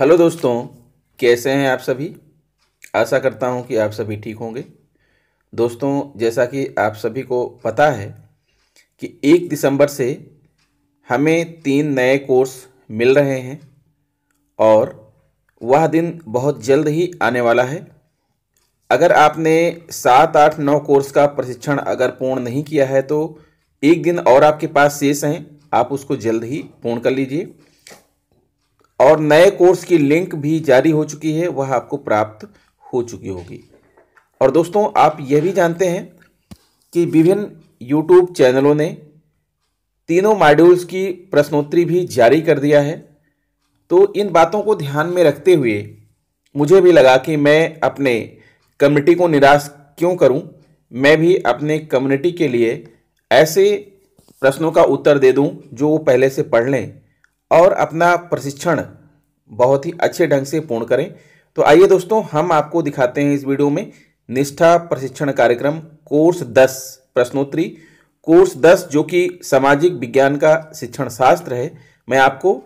hello दोस्तों कैसे हैं आप सभी आशा करता हूं कि आप सभी ठीक होंगे दोस्तों जैसा कि आप सभी को पता है कि एक दिसंबर से हमें तीन नए कोर्स मिल रहे हैं और वह दिन बहुत जल्द ही आने वाला है अगर आपने सात आठ नौ कोर्स का प्रशिक्षण अगर पूर्ण नहीं किया है तो एक दिन और आपके पास शेष हैं आप उसको जल्द ही पूर्ण कर लीजिए और नए कोर्स की लिंक भी जारी हो चुकी है वह आपको प्राप्त हो चुकी होगी और दोस्तों आप यह भी जानते हैं कि विभिन्न यूट्यूब चैनलों ने तीनों मॉड्यूल्स की प्रश्नोत्तरी भी जारी कर दिया है तो इन बातों को ध्यान में रखते हुए मुझे भी लगा कि मैं अपने कम्युनिटी को निराश क्यों करूं मैं भी अपने कम्युनिटी के लिए ऐसे प्रश्नों का उत्तर दे दूं जो वो पहले से पढ़ लें और अपना प्रशिक्षण बहुत ही अच्छे ढंग से पूर्ण करें तो आइए दोस्तों हम आपको दिखाते हैं इस वीडियो में निष्ठा प्रशिक्षण कार्यक्रम कोर्स दस प्रश्नोत्तरी कोर्स दस जो कि सामाजिक विज्ञान का शिक्षण शास्त्र है मैं आपको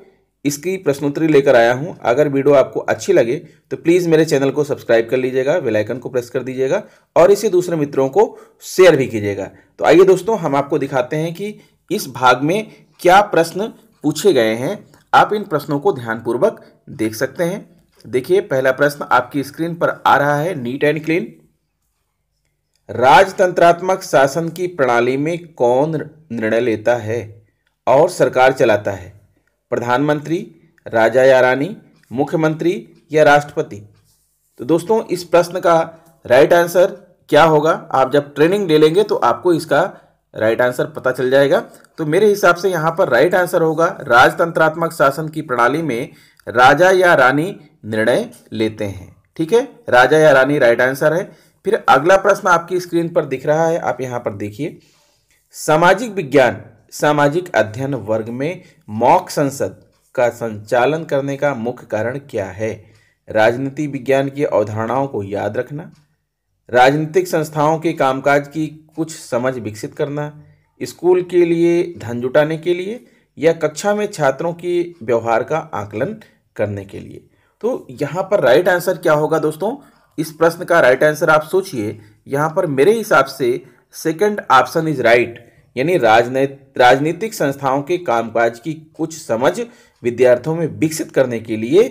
इसकी प्रश्नोत्तरी लेकर आया हूं अगर वीडियो आपको अच्छी लगे तो प्लीज़ मेरे चैनल को सब्सक्राइब कर लीजिएगा बेलाइकन को प्रेस कर दीजिएगा और इसे दूसरे मित्रों को शेयर भी कीजिएगा तो आइए दोस्तों हम आपको दिखाते हैं कि इस भाग में क्या प्रश्न पूछे गए हैं आप इन प्रश्नों को ध्यानपूर्वक देख सकते हैं देखिए पहला प्रश्न आपकी स्क्रीन पर आ रहा है नीट एंड क्लीन राजतंत्रात्मक शासन की प्रणाली में कौन निर्णय लेता है और सरकार चलाता है प्रधानमंत्री राजा या रानी मुख्यमंत्री या राष्ट्रपति तो दोस्तों इस प्रश्न का राइट आंसर क्या होगा आप जब ट्रेनिंग ले लेंगे तो आपको इसका राइट आंसर पता चल जाएगा तो मेरे हिसाब से यहाँ पर राइट आंसर होगा राजतंत्रात्मक शासन की प्रणाली में राजा या रानी निर्णय लेते हैं ठीक है राजा या रानी राइट आंसर है फिर अगला प्रश्न आपकी स्क्रीन पर दिख रहा है आप यहाँ पर देखिए सामाजिक विज्ञान सामाजिक अध्ययन वर्ग में मॉक संसद का संचालन करने का मुख्य कारण क्या है राजनीति विज्ञान की अवधारणाओं को याद रखना राजनीतिक संस्थाओं के कामकाज की कुछ समझ विकसित करना स्कूल के लिए धन जुटाने के लिए या कक्षा में छात्रों के व्यवहार का आकलन करने के लिए तो यहाँ पर राइट आंसर क्या होगा दोस्तों इस प्रश्न का राइट आंसर आप सोचिए यहाँ पर मेरे हिसाब से सेकंड ऑप्शन इज राइट यानी राजनीतिक संस्थाओं के कामकाज की कुछ समझ विद्यार्थियों में विकसित करने के लिए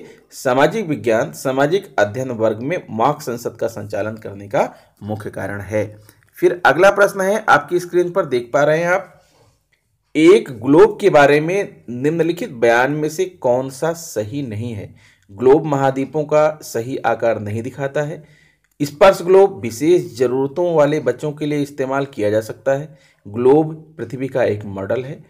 सामाजिक विज्ञान सामाजिक अध्ययन वर्ग में मॉक संसद का संचालन करने का मुख्य कारण है फिर अगला प्रश्न है आपकी स्क्रीन पर देख पा रहे हैं आप एक ग्लोब के बारे में निम्नलिखित बयान में से कौन सा सही नहीं है ग्लोब महाद्वीपों का सही आकार नहीं दिखाता है स्पर्श ग्लोब विशेष जरूरतों वाले बच्चों के लिए इस्तेमाल किया जा सकता है ग्लोब पृथ्वी का एक मॉडल है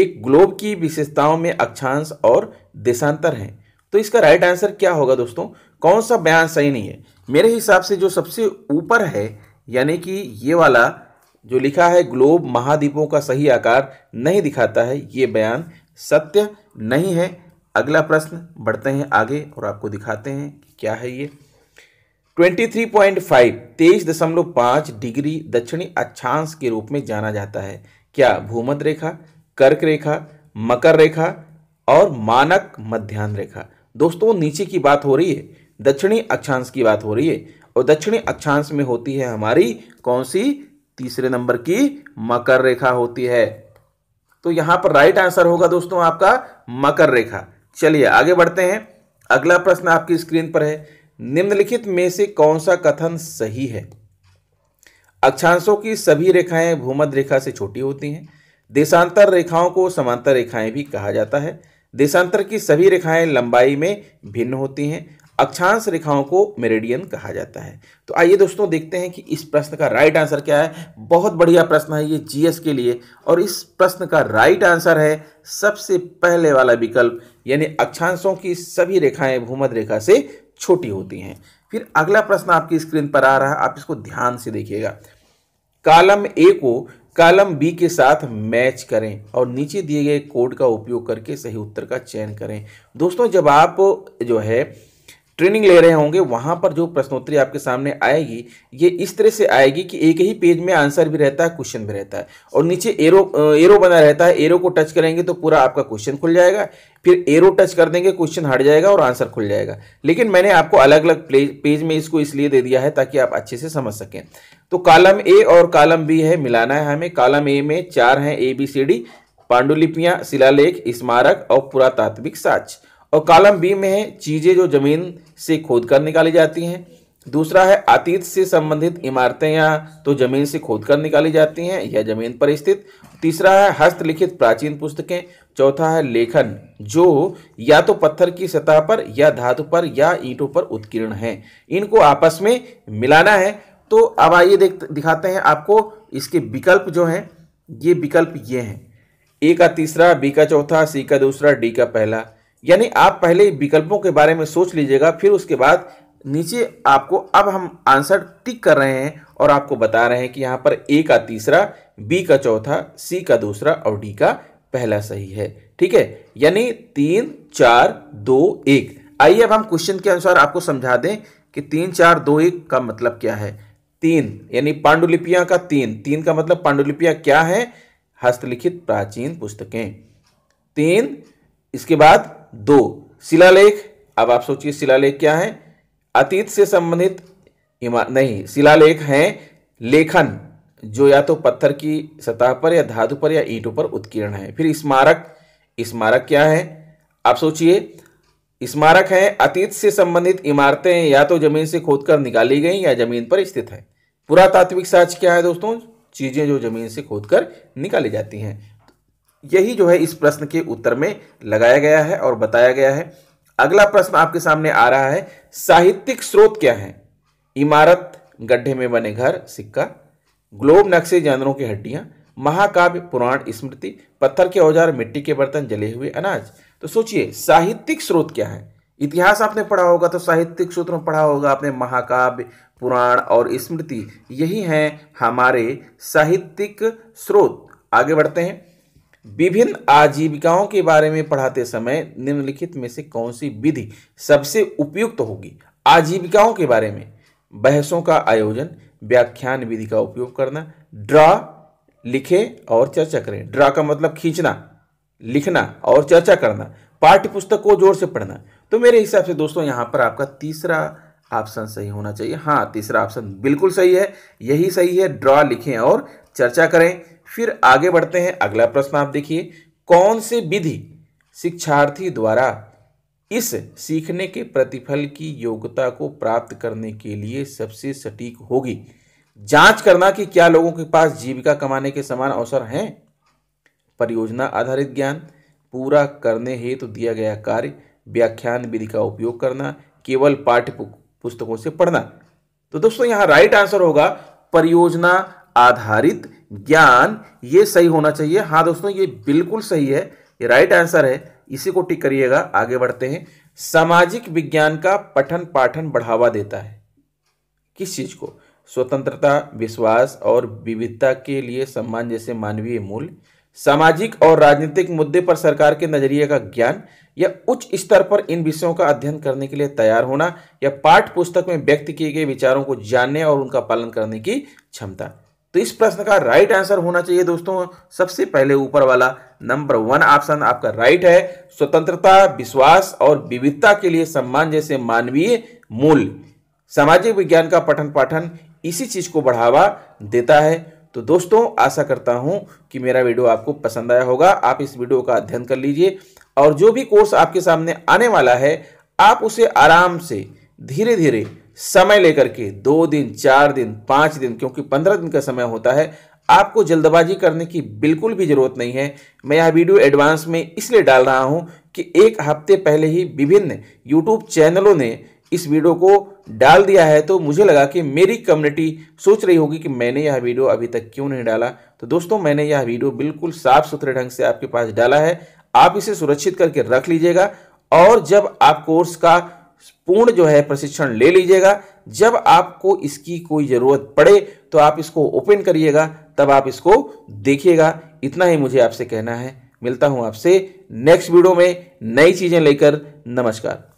एक ग्लोब की विशेषताओं में अक्षांश और देशांतर हैं तो इसका राइट आंसर क्या होगा दोस्तों कौन सा बयान सही नहीं है मेरे हिसाब से जो सबसे ऊपर है यानी कि ये वाला जो लिखा है ग्लोब महाद्वीपों का सही आकार नहीं दिखाता है ये बयान सत्य नहीं है अगला प्रश्न बढ़ते हैं आगे और आपको दिखाते हैं कि क्या है ये 23.5 पांच डिग्री दक्षिणी अक्षांश के रूप में जाना जाता है क्या भूमध रेखा कर्क रेखा मकर रेखा और मानक मध्यान्ह रेखा दोस्तों नीचे की बात हो रही है दक्षिणी अक्षांश की बात हो रही है और दक्षिणी अक्षांश में होती है हमारी कौन सी तीसरे नंबर की मकर रेखा होती है तो यहां पर राइट आंसर होगा दोस्तों आपका मकर रेखा चलिए आगे बढ़ते हैं अगला प्रश्न आपकी स्क्रीन पर है निम्नलिखित में से कौन सा कथन सही है अक्षांशों की सभी रेखाएं भूमध्य रेखा से छोटी होती हैं देशांतर रेखाओं को समांतर रेखाएं भी कहा जाता है देशांतर की सभी रेखाएं लंबाई में भिन्न होती हैं अक्षांश रेखाओं को मेरेडियन कहा जाता है तो आइए दोस्तों देखते हैं कि इस प्रश्न का राइट आंसर क्या है बहुत बढ़िया प्रश्न है ये जीएस के लिए और इस प्रश्न का राइट आंसर है सबसे पहले वाला विकल्प यानी अक्षांशों की सभी रेखाएं भूमध रेखा से छोटी होती हैं फिर अगला प्रश्न आपकी स्क्रीन पर आ रहा है आप इसको ध्यान से देखिएगा कालम ए को कालम बी के साथ मैच करें और नीचे दिए गए कोड का उपयोग करके सही उत्तर का चयन करें दोस्तों जब आप जो है ट्रेनिंग ले रहे होंगे वहाँ पर जो प्रश्नोत्तरी आपके सामने आएगी ये इस तरह से आएगी कि एक ही पेज में आंसर भी रहता है क्वेश्चन भी रहता है और नीचे एरो एरो बना रहता है एरो को टच करेंगे तो पूरा आपका क्वेश्चन खुल जाएगा फिर एरो टच कर देंगे क्वेश्चन हट जाएगा और आंसर खुल जाएगा लेकिन मैंने आपको अलग अलग पेज में इसको इसलिए दे दिया है ताकि आप अच्छे से समझ सकें तो कालम ए और कालम बी है मिलाना है हमें कालम ए में चार हैं ए बी सी डी पांडुलिपियाँ शिलालेख स्मारक और पुरातात्विक साक्ष्य और कॉलम बी में है चीज़ें जो ज़मीन से खोद कर निकाली जाती हैं दूसरा है अतीत से संबंधित इमारतें या तो जमीन से खोद कर निकाली जाती हैं या जमीन पर स्थित तीसरा है हस्तलिखित प्राचीन पुस्तकें चौथा है लेखन जो या तो पत्थर की सतह पर या धातु पर या ईंटों पर उत्कीर्ण हैं इनको आपस में मिलाना है तो अब आइए देख दिखाते हैं आपको इसके विकल्प जो हैं ये विकल्प ये हैं ए का तीसरा बी का चौथा सी का दूसरा डी का पहला यानी आप पहले विकल्पों के बारे में सोच लीजिएगा फिर उसके बाद नीचे आपको अब हम आंसर टिक कर रहे हैं और आपको बता रहे हैं कि यहाँ पर ए का तीसरा बी का चौथा सी का दूसरा और डी का पहला सही है ठीक है यानी तीन चार दो एक आइए अब हम क्वेश्चन के अनुसार आपको समझा दें कि तीन चार दो एक का मतलब क्या है तीन यानी पांडुलिपियां का तीन तीन का मतलब पांडुलिपियां क्या है हस्तलिखित प्राचीन पुस्तकें तीन इसके बाद दो शिलालेख अब आप सोचिए शिलालेख क्या है अतीत से संबंधित नहीं शिलालेख हैं लेखन जो या तो पत्थर की सतह पर या धातु पर या ईंटों पर उत्कीर्ण है फिर स्मारक स्मारक क्या है आप सोचिए स्मारक है अतीत से संबंधित इमारतें या तो जमीन से खोदकर निकाली गई या जमीन पर स्थित है पुरातात्विक साक्ष्य क्या है दोस्तों चीज़ें जो जमीन से खोदकर निकाली जाती हैं यही जो है इस प्रश्न के उत्तर में लगाया गया है और बताया गया है अगला प्रश्न आपके सामने आ रहा है साहित्यिक स्रोत क्या है इमारत गड्ढे में बने घर सिक्का ग्लोब नक्शे जानवरों की हड्डियां महाकाव्य पुराण स्मृति पत्थर के औजार मिट्टी के बर्तन जले हुए अनाज तो सोचिए साहित्यिक स्रोत क्या है इतिहास आपने पढ़ा होगा तो साहित्यिक स्रोत में पढ़ा होगा आपने महाकाव्य पुराण और स्मृति यही हैं हमारे साहित्यिक स्रोत आगे बढ़ते हैं विभिन्न आजीविकाओं के बारे में पढ़ाते समय निम्नलिखित में से कौन सी विधि सबसे उपयुक्त तो होगी आजीविकाओं के बारे में बहसों का आयोजन व्याख्यान विधि का उपयोग करना ड्रा लिखे और चर्चा करें ड्रा का मतलब खींचना लिखना और चर्चा करना पाठ्य पुस्तक को जोर से पढ़ना तो मेरे हिसाब से दोस्तों यहाँ पर आपका तीसरा ऑप्शन सही होना चाहिए हाँ तीसरा ऑप्शन बिल्कुल सही है यही सही है ड्रा लिखें और चर्चा करें फिर आगे बढ़ते हैं अगला प्रश्न आप देखिए कौन से विधि शिक्षार्थी द्वारा इस सीखने के प्रतिफल की योग्यता को प्राप्त करने के लिए सबसे सटीक होगी जांच करना कि क्या लोगों के पास जीविका कमाने के समान अवसर हैं परियोजना आधारित ज्ञान पूरा करने हेतु तो दिया गया कार्य व्याख्यान विधि का उपयोग करना केवल पाठ्य पुस्तकों से पढ़ना तो दोस्तों यहां राइट आंसर होगा परियोजना आधारित ज्ञान ये सही होना चाहिए हाँ दोस्तों ये बिल्कुल सही है ये राइट आंसर है इसी को टिक करिएगा आगे बढ़ते हैं सामाजिक विज्ञान का पठन पाठन बढ़ावा देता है किस चीज़ को स्वतंत्रता विश्वास और विविधता के लिए सम्मान जैसे मानवीय मूल्य सामाजिक और राजनीतिक मुद्दे पर सरकार के नजरिए का ज्ञान या उच्च स्तर पर इन विषयों का अध्ययन करने के लिए तैयार होना या पाठ पुस्तक में व्यक्त किए गए विचारों को जानने और उनका पालन करने की क्षमता तो इस प्रश्न का राइट आंसर होना चाहिए दोस्तों सबसे पहले ऊपर वाला नंबर वन ऑप्शन आपका राइट है स्वतंत्रता विश्वास और विविधता के लिए सम्मान जैसे मानवीय मूल सामाजिक विज्ञान का पठन पाठन इसी चीज़ को बढ़ावा देता है तो दोस्तों आशा करता हूं कि मेरा वीडियो आपको पसंद आया होगा आप इस वीडियो का अध्ययन कर लीजिए और जो भी कोर्स आपके सामने आने वाला है आप उसे आराम से धीरे धीरे समय लेकर के दो दिन चार दिन पाँच दिन क्योंकि पंद्रह दिन का समय होता है आपको जल्दबाजी करने की बिल्कुल भी ज़रूरत नहीं है मैं यह वीडियो एडवांस में इसलिए डाल रहा हूँ कि एक हफ्ते पहले ही विभिन्न यूट्यूब चैनलों ने इस वीडियो को डाल दिया है तो मुझे लगा कि मेरी कम्युनिटी सोच रही होगी कि मैंने यह वीडियो अभी तक क्यों नहीं डाला तो दोस्तों मैंने यह वीडियो बिल्कुल साफ सुथरे ढंग से आपके पास डाला है आप इसे सुरक्षित करके रख लीजिएगा और जब आप कोर्स का पूर्ण जो है प्रशिक्षण ले लीजिएगा जब आपको इसकी कोई ज़रूरत पड़े तो आप इसको ओपन करिएगा तब आप इसको देखिएगा इतना ही मुझे आपसे कहना है मिलता हूँ आपसे नेक्स्ट वीडियो में नई चीज़ें लेकर नमस्कार